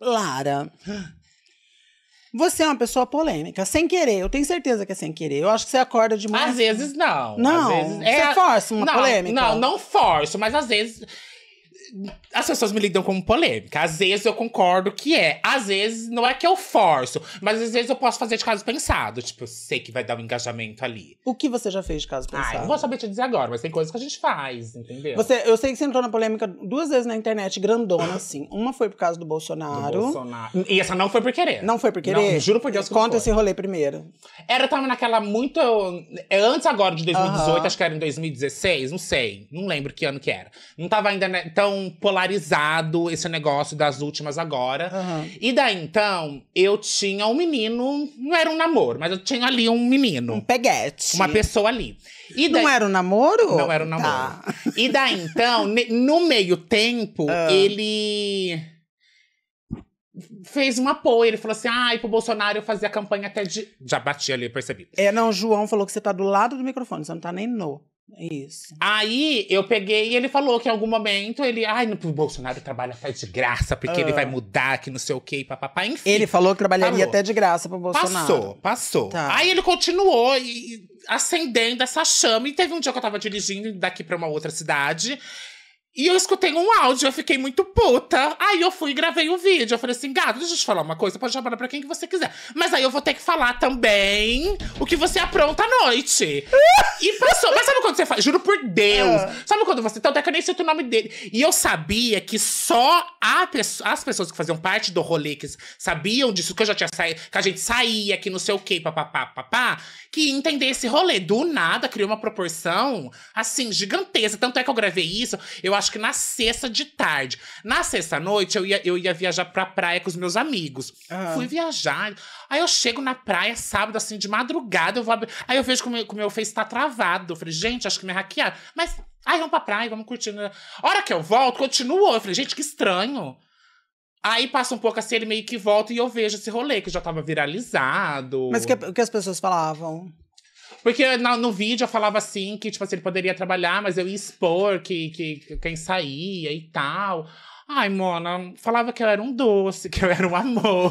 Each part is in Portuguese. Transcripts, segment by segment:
Lara, você é uma pessoa polêmica, sem querer. Eu tenho certeza que é sem querer. Eu acho que você acorda de manhã. Às vezes não. Não. Vezes, é, você força uma não, polêmica. Não, não forço, mas às vezes as pessoas me lidam como polêmica. Às vezes eu concordo que é. Às vezes não é que eu forço, mas às vezes eu posso fazer de caso pensado. Tipo, eu sei que vai dar um engajamento ali. O que você já fez de caso ah, pensado? Ah, não vou saber te dizer agora, mas tem coisas que a gente faz, entendeu? Você, eu sei que você entrou na polêmica duas vezes na internet, grandona, assim. Uma foi por causa do Bolsonaro. Do Bolsonaro. E essa não foi por querer. Não foi por querer? Não, juro por Deus que Conta esse rolê primeiro. Era, tava naquela muito... É antes agora de 2018, uh -huh. acho que era em 2016, não sei. Não lembro que ano que era. Não tava ainda né, tão polarizado esse negócio das últimas agora. Uhum. E daí então, eu tinha um menino, não era um namoro, mas eu tinha ali um menino. Um peguete. Uma pessoa ali. E daí, não era um namoro? Não era um tá. namoro. Tá. E daí então, no meio tempo, uhum. ele fez um apoio. Ele falou assim: ai, ah, pro Bolsonaro eu fazia campanha até de. Já bati ali, percebi. É, não, o João falou que você tá do lado do microfone, você não tá nem no. Isso. Aí eu peguei e ele falou que em algum momento ele. Ai, o Bolsonaro trabalha até de graça, porque ele ah. vai mudar, que não sei o quê, papapá, enfim. Ele falou que trabalharia falou. até de graça pro Bolsonaro. Passou, passou. Tá. Aí ele continuou e, acendendo essa chama. E teve um dia que eu tava dirigindo daqui para uma outra cidade. E eu escutei um áudio, eu fiquei muito puta. Aí eu fui e gravei o um vídeo. Eu falei assim, gato, deixa eu te falar uma coisa, pode chamar pra quem que você quiser. Mas aí eu vou ter que falar também o que você apronta à noite. e passou. Mas sabe quando você faz? Juro por Deus. É. Sabe quando você. Tanto é que eu nem sei o nome dele. E eu sabia que só as pessoas que faziam parte do rolê, que sabiam disso, que eu já tinha saído, que a gente saía, que não sei o quê, papapá, papá, que entender esse rolê. Do nada criou uma proporção, assim, gigantesca. Tanto é que eu gravei isso, eu acho acho que na sexta de tarde. Na sexta-noite, eu ia, eu ia viajar pra praia com os meus amigos. Uhum. Fui viajar. Aí eu chego na praia, sábado, assim, de madrugada, eu vou abrir. Aí eu vejo que o meu, que o meu Face tá travado. Eu falei, gente, acho que me hackearam. Mas, aí vamos pra praia, vamos curtindo, né? Hora que eu volto, continuou. Eu falei, gente, que estranho. Aí passa um pouco assim, ele meio que volta e eu vejo esse rolê que já tava viralizado. Mas o que, que as pessoas falavam? Porque no vídeo eu falava assim que, tipo assim, ele poderia trabalhar, mas eu ia expor que, que, que quem saía e tal. Ai, Mona, falava que eu era um doce, que eu era um amor.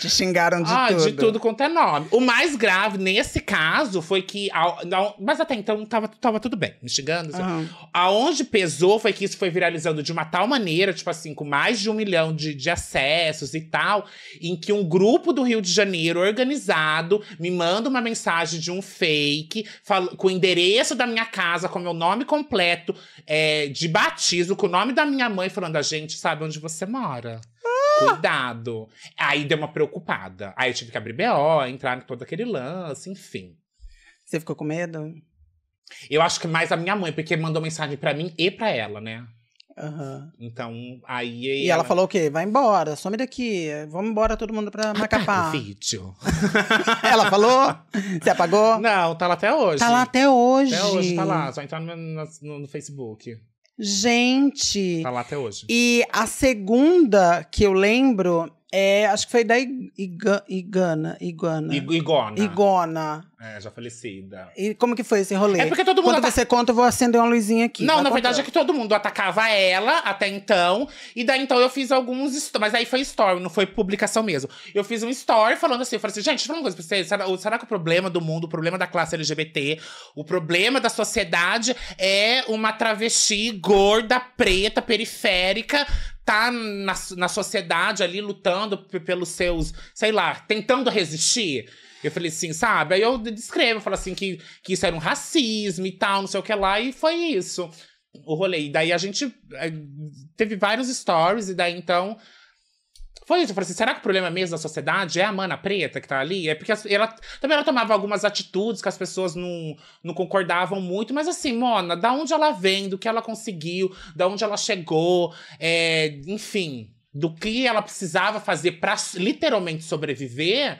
Te xingaram de ah, tudo. De tudo quanto é nome. O mais grave nesse caso foi que. Ao, mas até então tava, tava tudo bem, me xingando. Assim. Uhum. Aonde pesou foi que isso foi viralizando de uma tal maneira, tipo assim, com mais de um milhão de, de acessos e tal, em que um grupo do Rio de Janeiro organizado me manda uma mensagem de um fake fala, com o endereço da minha casa, com meu nome completo, é, de batismo, com o nome da minha mãe, falando a gente gente sabe onde você mora. Ah! Cuidado. Aí deu uma preocupada. Aí eu tive que abrir BO, entrar em todo aquele lance, enfim. Você ficou com medo? Eu acho que mais a minha mãe, porque mandou mensagem para mim e para ela, né? Uhum. Então, aí. E, ela... ela... falou o quê? Vai embora, some daqui. Vamos embora todo mundo pra Macapá. Ah, o vídeo. ela falou? Você apagou? Não, tá lá até hoje. Tá lá até hoje. Até hoje tá lá, só entrar no, no, no Facebook. Gente. Tá lá até hoje. E a segunda que eu lembro é, acho que foi da Iga, Igana. Igana. Igona. Igona. É, já falecida. E como que foi esse rolê? É porque todo mundo. Quando ataca... você conta, eu vou acender uma luzinha aqui. Não, na verdade é que todo mundo atacava ela até então. E daí então eu fiz alguns. Mas aí foi story, não foi publicação mesmo. Eu fiz um story falando assim: eu falei assim, gente, deixa eu falar uma coisa pra vocês. Será, será que o problema do mundo, o problema da classe LGBT, o problema da sociedade é uma travesti gorda, preta, periférica tá na, na sociedade ali lutando pelos seus, sei lá, tentando resistir. Eu falei assim, sabe? Aí eu descrevo, eu falo assim, que, que isso era um racismo e tal, não sei o que lá, e foi isso. O rolê. E daí a gente eh, teve vários stories, e daí então foi isso, eu falei assim, será que o problema é mesmo da sociedade é a mana preta que tá ali? É porque ela também ela tomava algumas atitudes que as pessoas não, não concordavam muito, mas assim, Mona, da onde ela vem, do que ela conseguiu, da onde ela chegou, é, enfim, do que ela precisava fazer para literalmente sobreviver,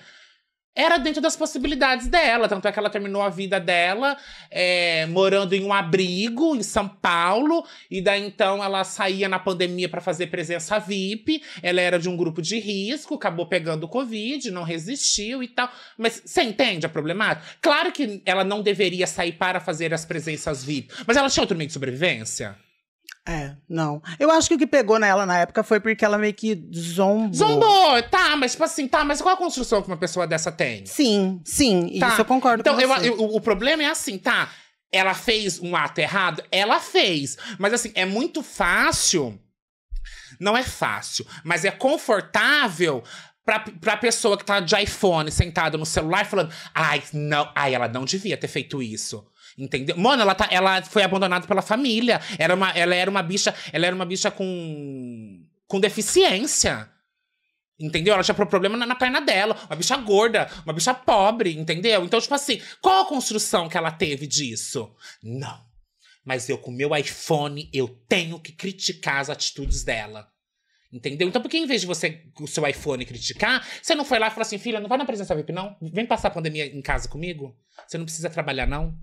era dentro das possibilidades dela. Tanto é que ela terminou a vida dela é, morando em um abrigo em São Paulo. E daí então ela saía na pandemia para fazer presença VIP. Ela era de um grupo de risco, acabou pegando Covid, não resistiu e tal. Mas você entende a problemática? Claro que ela não deveria sair para fazer as presenças VIP, mas ela tinha outro meio de sobrevivência. É, não. Eu acho que o que pegou nela na época foi porque ela meio que zombou. Zombou, tá, mas tipo assim, tá, mas qual a construção que uma pessoa dessa tem? Sim, sim, tá. isso eu concordo então, com eu, você. Então, o problema é assim, tá, ela fez um ato errado? Ela fez. Mas assim, é muito fácil. Não é fácil, mas é confortável pra, pra pessoa que tá de iPhone sentada no celular falando: ai, não, ai, ela não devia ter feito isso. Entendeu? Mano, ela, tá, ela foi abandonada pela família. Era uma, ela era uma bicha. Ela era uma bicha com. com deficiência. Entendeu? Ela tinha problema na, na, perna dela. Uma bicha gorda, uma bicha pobre, entendeu? Então, tipo assim, qual a construção que ela teve disso? Não. Mas eu, com meu iPhone, eu tenho que criticar as atitudes dela. Entendeu? Então, por que em vez de você, o seu iPhone, criticar, você não foi lá e falou assim, filha, não vai na presença VIP, não? Vem passar a pandemia em casa comigo? Você não precisa trabalhar, não?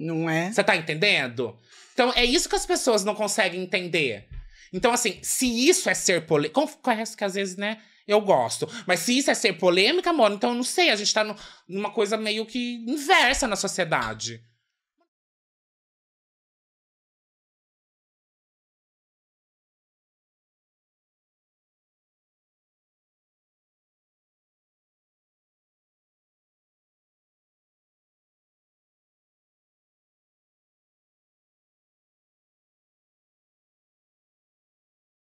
Não é? Você tá entendendo? Então é isso que as pessoas não conseguem entender. Então, assim, se isso é ser polêmica. Confesso que às vezes, né? Eu gosto. Mas se isso é ser polêmica, amor, então eu não sei. A gente tá no, numa coisa meio que inversa na sociedade.